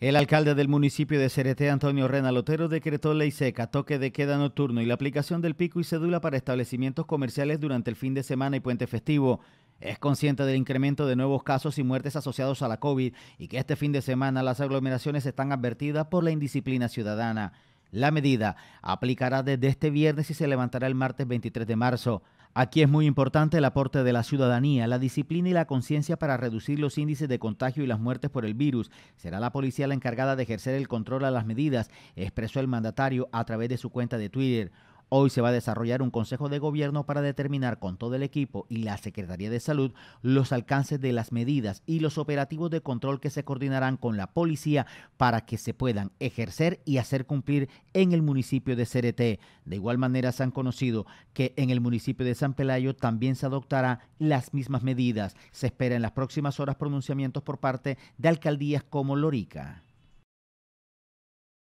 El alcalde del municipio de Cereté, Antonio Renalotero, decretó ley seca, toque de queda nocturno y la aplicación del pico y cédula para establecimientos comerciales durante el fin de semana y puente festivo. Es consciente del incremento de nuevos casos y muertes asociados a la COVID y que este fin de semana las aglomeraciones están advertidas por la indisciplina ciudadana. La medida aplicará desde este viernes y se levantará el martes 23 de marzo. Aquí es muy importante el aporte de la ciudadanía, la disciplina y la conciencia para reducir los índices de contagio y las muertes por el virus. Será la policía la encargada de ejercer el control a las medidas, expresó el mandatario a través de su cuenta de Twitter. Hoy se va a desarrollar un consejo de gobierno para determinar con todo el equipo y la Secretaría de Salud los alcances de las medidas y los operativos de control que se coordinarán con la policía para que se puedan ejercer y hacer cumplir en el municipio de Cereté. De igual manera se han conocido que en el municipio de San Pelayo también se adoptará las mismas medidas. Se espera en las próximas horas pronunciamientos por parte de alcaldías como Lorica.